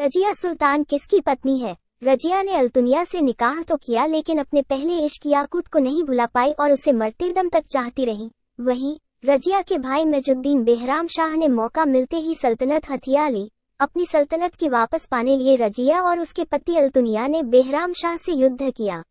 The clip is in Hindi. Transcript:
रजिया सुल्तान किसकी पत्नी है रजिया ने अल्तुनिया से निकाह तो किया लेकिन अपने पहले इश्क याकूत को नहीं भुला पाई और उसे मरते दम तक चाहती रही वहीं रजिया के भाई मजुद्दीन बेहराम शाह ने मौका मिलते ही सल्तनत हथिया ली अपनी सल्तनत की वापस पाने लिए रजिया और उसके पति अल्तुनिया ने बेहराम शाह से युद्ध किया